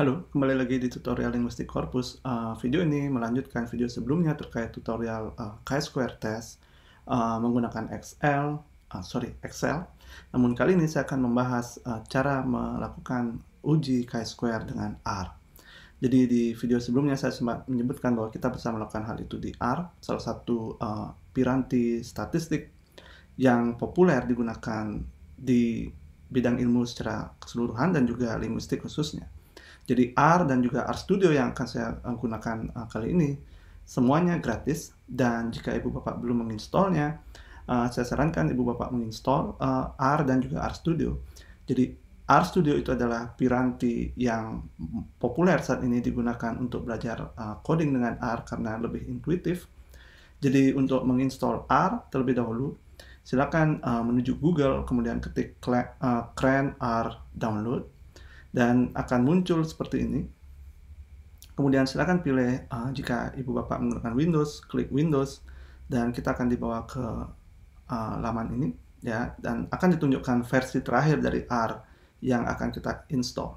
Halo, kembali lagi di tutorial linguistik corpus. Uh, video ini melanjutkan video sebelumnya terkait tutorial uh, ah, chi-square test uh, menggunakan Excel, uh, sorry Excel. Namun kali ini saya akan membahas uh, cara melakukan uji chi-square dengan R. Jadi di video sebelumnya saya sempat menyebutkan bahwa kita bisa melakukan hal itu di R, salah satu uh, piranti statistik yang populer digunakan di bidang ilmu secara keseluruhan dan juga linguistik khususnya. Jadi R dan juga R Studio yang akan saya eh, gunakan uh, kali ini semuanya gratis dan jika ibu bapak belum menginstalnya, uh, saya sarankan ibu bapak menginstal uh, R dan juga R Studio. Jadi R Studio itu adalah piranti yang populer saat ini digunakan untuk belajar uh, coding dengan R karena lebih intuitif. Jadi untuk menginstal R terlebih dahulu, silakan uh, menuju Google kemudian ketik uh, CRAN R download dan akan muncul seperti ini. Kemudian silakan pilih uh, jika ibu bapak menggunakan Windows, klik Windows, dan kita akan dibawa ke uh, laman ini ya dan akan ditunjukkan versi terakhir dari R yang akan kita install.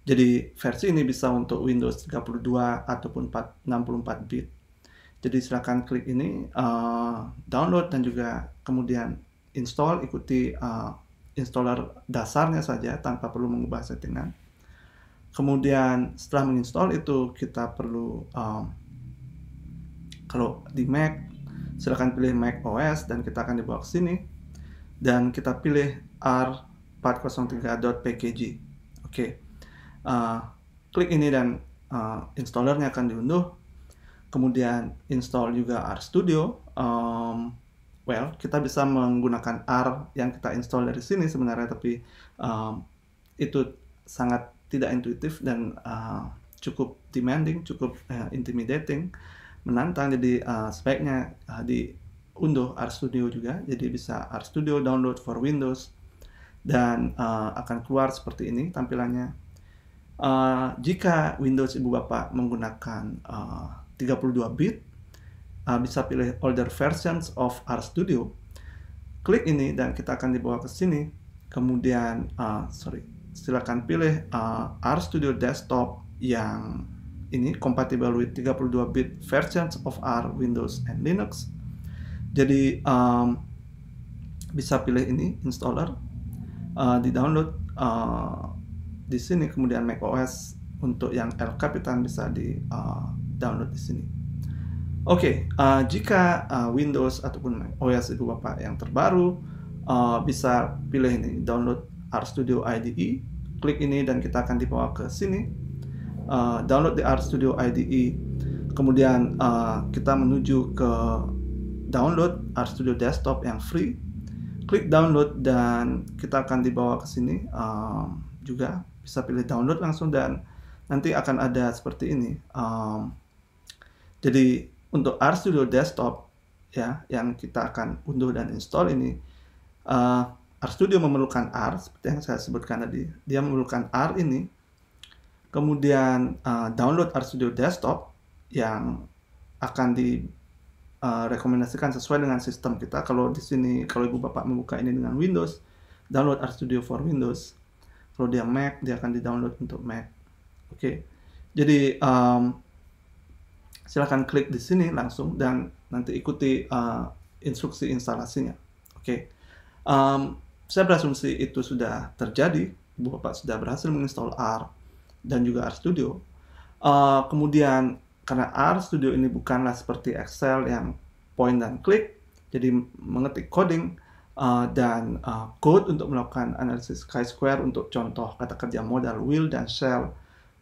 Jadi versi ini bisa untuk Windows 32 ataupun 64 bit. Jadi silakan klik ini, uh, download dan juga kemudian install, ikuti uh, installer dasarnya saja tanpa perlu mengubah settingan. Kemudian setelah menginstall itu kita perlu um, kalau di Mac silakan pilih Mac OS dan kita akan dibawa ke sini dan kita pilih r403.pkg. Oke, okay. uh, klik ini dan uh, installernya akan diunduh. Kemudian install juga RStudio. Um, well kita bisa menggunakan R yang kita install dari sini sebenarnya tapi um, itu sangat tidak intuitif dan uh, cukup demanding, cukup uh, intimidating, menantang. Jadi uh, sebaiknya uh, diunduh Studio juga. Jadi bisa R Studio download for Windows dan uh, akan keluar seperti ini tampilannya. Uh, jika Windows ibu bapak menggunakan uh, 32 bit uh, bisa pilih older versions of Studio, Klik ini dan kita akan dibawa ke sini. Kemudian, uh, sorry, silakan pilih uh, Studio Desktop yang ini compatible with 32-bit versions of R, Windows, and Linux. Jadi um, bisa pilih ini installer, uh, di download uh, di sini kemudian macOS untuk yang El Capitan bisa di uh, download di sini. Oke, okay, uh, eh, jika uh, Windows ataupun OS ibu bapak yang terbaru uh, bisa pilih ini download RStudio IDE, klik ini dan kita akan dibawa ke sini. Uh, download di RStudio IDE, kemudian uh, kita menuju ke download RStudio Desktop yang free, klik download dan kita akan dibawa ke sini um, juga bisa pilih download langsung dan nanti akan ada seperti ini. Um, jadi untuk RStudio Desktop ya yang kita akan unduh dan install ini uh, eh, RStudio memerlukan R seperti yang saya sebutkan tadi. Dia memerlukan R ini. Kemudian uh, download RStudio Desktop yang akan direkomendasikan eh, uh, sesuai dengan sistem kita. Kalau di sini kalau Ibu Bapak membuka ini dengan Windows, download R Studio for Windows. Kalau dia Mac, dia akan di-download untuk Mac. Oke. Okay. Jadi um, silahkan klik di sini langsung dan nanti ikuti uh, instruksi instalasinya. Oke, okay. um, saya berasumsi itu sudah terjadi, Bapak sudah berhasil menginstal R dan juga RStudio. Uh, kemudian karena R Studio ini bukanlah seperti Excel yang point dan klik, jadi mengetik coding uh, dan uh, code untuk melakukan analisis chi-square untuk contoh kata kerja modal will dan shell,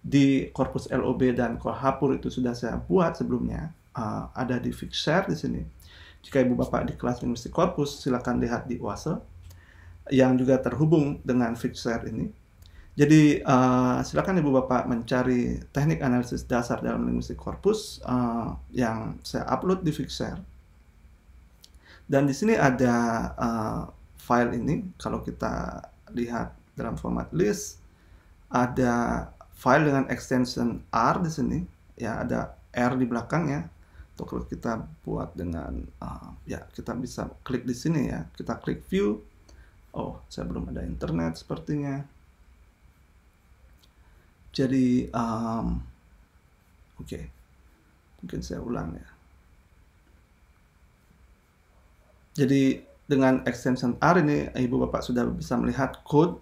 di korpus LOB dan Kolhapur itu sudah saya buat sebelumnya uh, ada di fix share di sini. Jika Ibu Bapak di kelas linguistik korpus silakan lihat di OASE yang juga terhubung dengan fix share ini. Jadi uh, silakan Ibu Bapak mencari teknik analisis dasar dalam linguistik korpus uh, ah, yang saya upload di fix share Dan di sini ada uh, file ini kalau kita lihat dalam format list ada file dengan extension R di sini ya ada R di belakangnya atau kita buat dengan uh, ya kita bisa klik di sini ya kita klik view oh saya belum ada internet sepertinya jadi um, oke okay. mungkin saya ulang ya jadi dengan extension R ini ibu bapak sudah bisa melihat code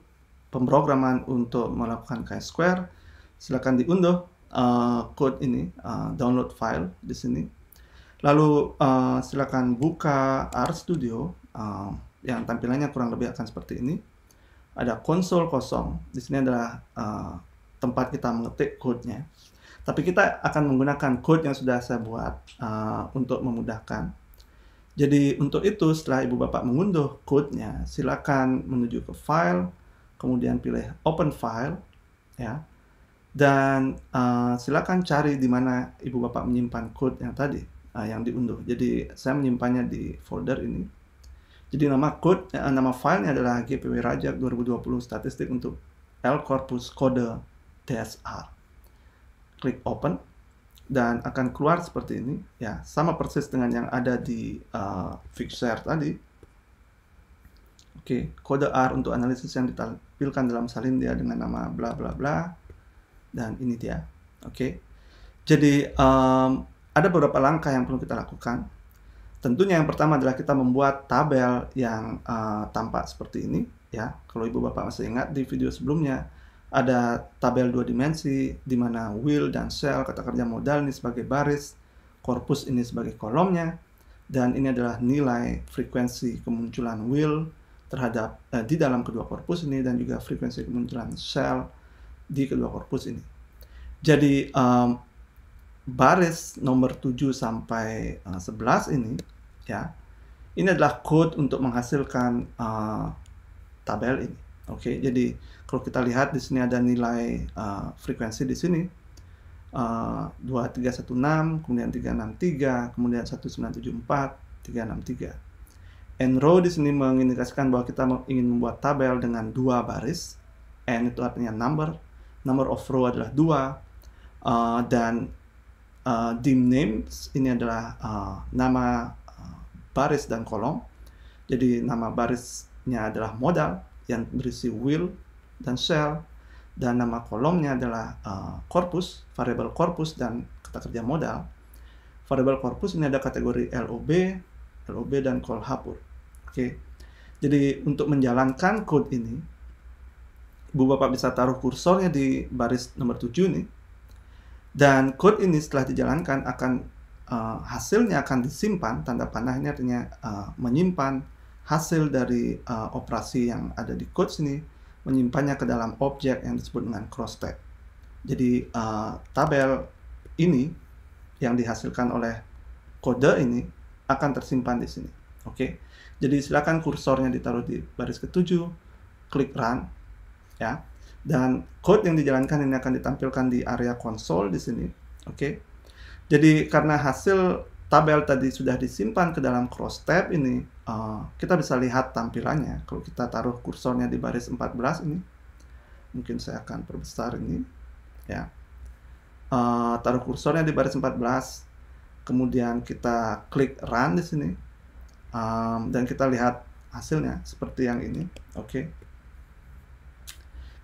pemrograman untuk melakukan chi-square silakan diunduh uh, code ini, uh, download file di sini. Lalu uh, silakan buka RStudio uh, yang tampilannya kurang lebih akan seperti ini. Ada konsol kosong. Di sini adalah uh, tempat kita mengetik code-nya. Tapi kita akan menggunakan code yang sudah saya buat uh, untuk memudahkan. Jadi untuk itu setelah ibu bapak mengunduh code-nya, silakan menuju ke file, kemudian pilih open file, ya dan uh, silakan cari di mana ibu bapak menyimpan code yang tadi uh, yang diunduh. Jadi saya menyimpannya di folder ini. Jadi nama code uh, nama filenya adalah GPW Rajak 2020 statistik untuk L corpus kode TSR. Klik open dan akan keluar seperti ini ya sama persis dengan yang ada di uh, fixer tadi oke kode R untuk analisis yang ditampilkan dalam salin dia dengan nama bla bla bla dan ini dia. Oke. Okay? Jadi um, ada beberapa langkah yang perlu kita lakukan. Tentunya yang pertama adalah kita membuat tabel yang uh, tampak seperti ini ya. Kalau Ibu Bapak masih ingat di video sebelumnya ada tabel dua dimensi di mana will dan shell kata kerja modal ini sebagai baris, korpus ini sebagai kolomnya dan ini adalah nilai frekuensi kemunculan will terhadap uh, di dalam kedua korpus ini dan juga frekuensi kemunculan shell di kedua korpus ini. Jadi um, baris nomor 7 sampai uh, eh, 11 ini ya. Ini adalah code untuk menghasilkan uh, tabel ini. Oke, okay? jadi kalau kita lihat di sini ada nilai uh, frekuensi di sini uh, 2316, kemudian 363, kemudian 1974, 363. And row di sini mengindikasikan bahwa kita ingin membuat tabel dengan dua baris. N itu artinya number, Number of row adalah dua uh, dan uh, dim names ini adalah uh, nama uh, baris dan kolom. Jadi nama barisnya adalah modal yang berisi will dan shall dan nama kolomnya adalah uh, corpus, variable corpus dan kata kerja modal. Variable corpus ini ada kategori LOB, LOB dan kolhapur. Oke. Okay. Jadi untuk menjalankan code ini Bu Bapak bisa taruh kursornya di baris nomor 7 nih. Dan code ini setelah dijalankan akan uh, hasilnya akan disimpan, tanda panah ini artinya uh, menyimpan hasil dari uh, operasi yang ada di code sini, menyimpannya ke dalam objek yang disebut dengan cross tab. Jadi uh, tabel ini yang dihasilkan oleh kode ini akan tersimpan di sini. Oke. Okay? Jadi silakan kursornya ditaruh di baris ketujuh klik run ya. Dan code yang dijalankan ini akan ditampilkan di area konsol di sini. Oke. Okay. Jadi karena hasil tabel tadi sudah disimpan ke dalam cross tab ini, uh, kita bisa lihat tampilannya. Kalau kita taruh kursornya di baris 14 ini, mungkin saya akan perbesar ini, ya. Uh, taruh kursornya di baris 14, kemudian kita klik run di sini, um, dan kita lihat hasilnya seperti yang ini. Oke. Okay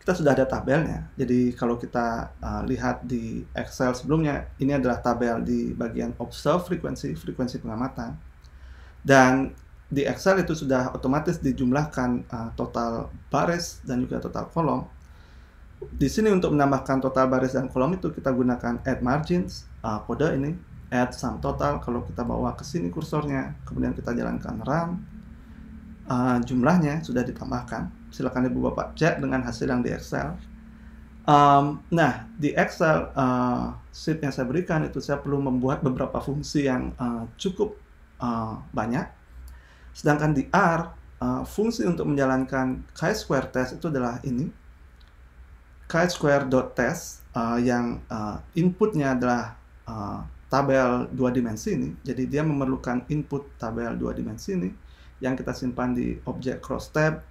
kita sudah ada tabelnya. Jadi kalau kita uh, lihat di Excel sebelumnya, ini adalah tabel di bagian observe frekuensi frekuensi pengamatan. Dan di Excel itu sudah otomatis dijumlahkan uh, total baris dan juga total kolom. Di sini untuk menambahkan total baris dan kolom itu kita gunakan add margins uh, kode ini add sum total kalau kita bawa ke sini kursornya, kemudian kita jalankan run uh, jumlahnya sudah ditambahkan silakan ibu bapak cek dengan hasil yang di Excel. Um, nah di Excel uh, sheet yang saya berikan itu saya perlu membuat beberapa fungsi yang uh, cukup uh, banyak. Sedangkan di R uh, fungsi untuk menjalankan chi-square test itu adalah ini chi-square.test uh, yang uh, inputnya adalah uh, tabel dua dimensi ini. Jadi dia memerlukan input tabel dua dimensi ini yang kita simpan di objek cross tab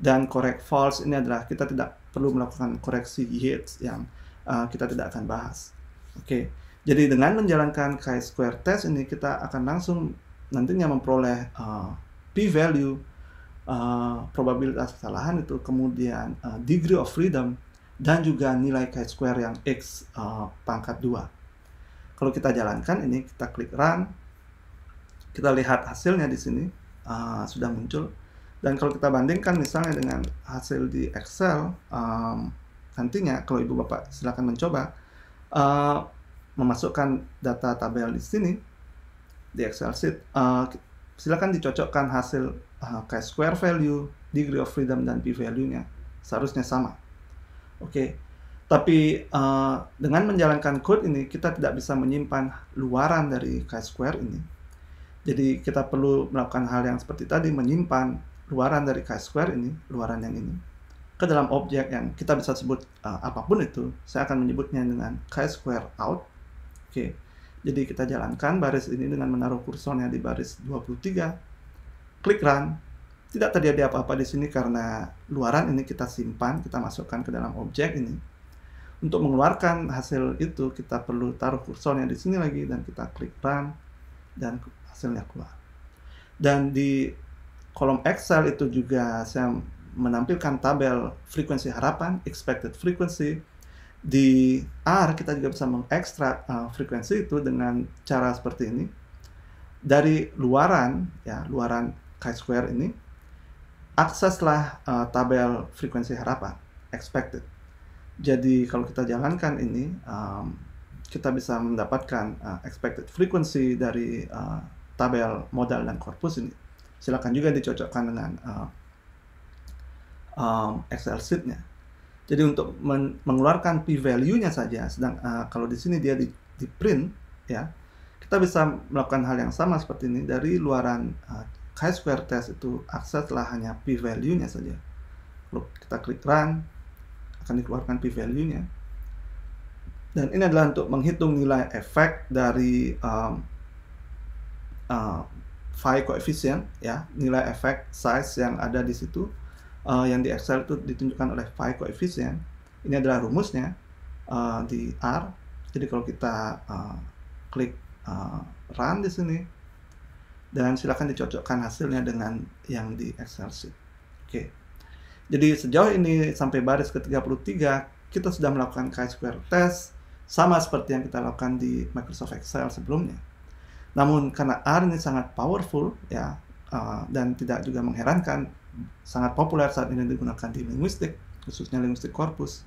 dan correct false ini adalah kita tidak perlu melakukan koreksi yields yang uh, kita tidak akan bahas. Oke, okay. jadi dengan menjalankan chi-square test ini kita akan langsung nantinya memperoleh uh, p-value, uh, probabilitas kesalahan itu, kemudian uh, degree of freedom, dan juga nilai chi-square yang x uh, pangkat 2. Kalau kita jalankan ini, kita klik run, kita lihat hasilnya di sini, uh, sudah muncul dan kalau kita bandingkan misalnya dengan hasil di Excel, um, nantinya kalau Ibu Bapak silakan mencoba uh, memasukkan data tabel di sini di Excel sheet, uh, silakan dicocokkan hasil uh, kayak square value, degree of freedom dan p value-nya seharusnya sama. Oke. Okay. Tapi uh, dengan menjalankan code ini kita tidak bisa menyimpan luaran dari chi-square ini. Jadi kita perlu melakukan hal yang seperti tadi menyimpan luaran dari chi-square ini, luaran yang ini, ke dalam objek yang kita bisa sebut uh, apapun itu, saya akan menyebutnya dengan chi-square out. Oke, jadi kita jalankan baris ini dengan menaruh kursornya di baris 23, klik run, tidak terjadi apa-apa di sini karena luaran ini kita simpan, kita masukkan ke dalam objek ini. Untuk mengeluarkan hasil itu, kita perlu taruh kursornya di sini lagi dan kita klik run dan hasilnya keluar. Dan di kolom Excel itu juga saya menampilkan tabel frekuensi harapan, expected frequency. Di R kita juga bisa mengekstrak uh, eh, frekuensi itu dengan cara seperti ini. Dari luaran, ya luaran chi-square ini, akseslah uh, tabel frekuensi harapan, expected. Jadi kalau kita jalankan ini, um, kita bisa mendapatkan uh, expected frequency dari uh, tabel modal dan korpus ini silakan juga dicocokkan dengan uh, um, Excel sheet-nya. Jadi untuk men mengeluarkan p-value-nya saja, sedang uh, kalau di sini dia di, di print, ya, kita bisa melakukan hal yang sama seperti ini dari luaran uh, chi-square test itu akseslah hanya p-value-nya saja. Lalu kita klik run, akan dikeluarkan p-value-nya. Dan ini adalah untuk menghitung nilai efek dari um, uh, phi coefficient ya nilai efek size yang ada di situ uh, yang di Excel itu ditunjukkan oleh phi coefficient ini adalah rumusnya uh, di R jadi kalau kita uh, klik uh, run di sini dan silakan dicocokkan hasilnya dengan yang di Excel sheet oke okay. jadi sejauh ini sampai baris ke 33 kita sudah melakukan chi-square test sama seperti yang kita lakukan di Microsoft Excel sebelumnya namun karena R ini sangat powerful ya uh, dan tidak juga mengherankan sangat populer saat ini digunakan di linguistik khususnya linguistik korpus.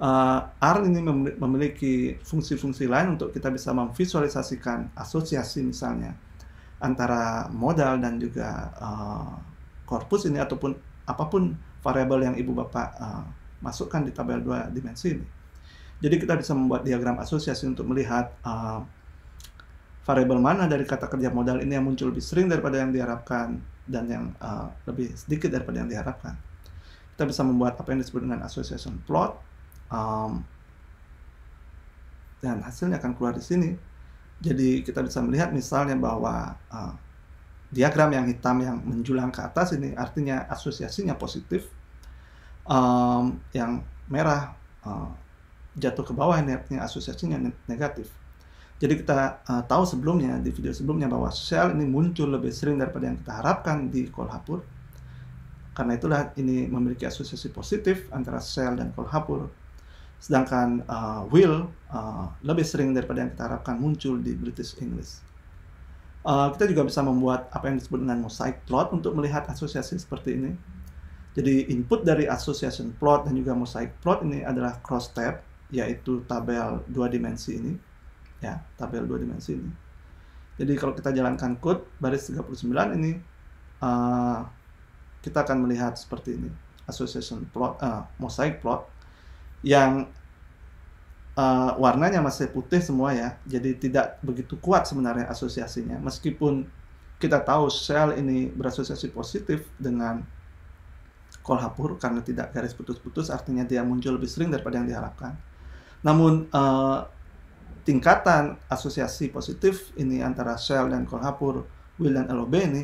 Uh, R ini memiliki fungsi-fungsi lain untuk kita bisa memvisualisasikan asosiasi misalnya antara modal dan juga uh, korpus ini ataupun apapun variabel yang ibu bapak uh, masukkan di tabel dua dimensi ini. Jadi kita bisa membuat diagram asosiasi untuk melihat uh, variabel mana dari kata kerja modal ini yang muncul lebih sering daripada yang diharapkan dan yang uh, lebih sedikit daripada yang diharapkan. Kita bisa membuat apa yang disebut dengan association plot um, dan hasilnya akan keluar di sini. Jadi kita bisa melihat misalnya bahwa uh, diagram yang hitam yang menjulang ke atas ini artinya asosiasinya positif, um, yang merah uh, jatuh ke bawah ini artinya asosiasinya negatif. Jadi kita uh, tahu sebelumnya di video sebelumnya bahwa sel ini muncul lebih sering daripada yang kita harapkan di Kolhapur. Karena itulah ini memiliki asosiasi positif antara sel dan Kolhapur. Sedangkan uh, eh, will uh, eh, lebih sering daripada yang kita harapkan muncul di British English. Uh, kita juga bisa membuat apa yang disebut dengan mosaic plot untuk melihat asosiasi seperti ini. Jadi input dari association plot dan juga mosaic plot ini adalah cross tab, yaitu tabel dua dimensi ini ya tabel dua dimensi ini. Jadi kalau kita jalankan code baris 39 ini uh, kita akan melihat seperti ini association plot, uh, mosaic plot yang uh, warnanya masih putih semua ya. Jadi tidak begitu kuat sebenarnya asosiasinya meskipun kita tahu sel ini berasosiasi positif dengan kolhapur karena tidak garis putus-putus artinya dia muncul lebih sering daripada yang diharapkan. Namun uh, tingkatan asosiasi positif ini antara Shell dan Kolhapur, Will dan LOB ini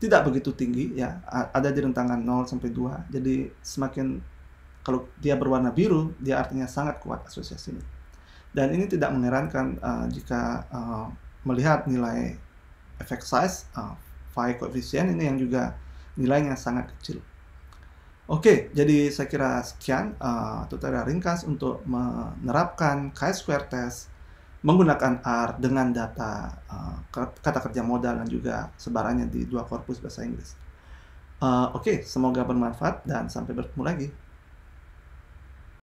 tidak begitu tinggi ya ada di rentangan 0 sampai 2 jadi semakin kalau dia berwarna biru dia artinya sangat kuat asosiasi ini dan ini tidak mengherankan uh, jika uh, melihat nilai effect size uh, phi coefficient ini yang juga nilainya sangat kecil Oke, jadi saya kira sekian uh, tutorial ringkas untuk menerapkan chi-square test menggunakan R dengan data uh, kata kerja modal dan juga sebarannya di dua korpus bahasa Inggris. Uh, Oke, okay, semoga bermanfaat dan sampai bertemu lagi.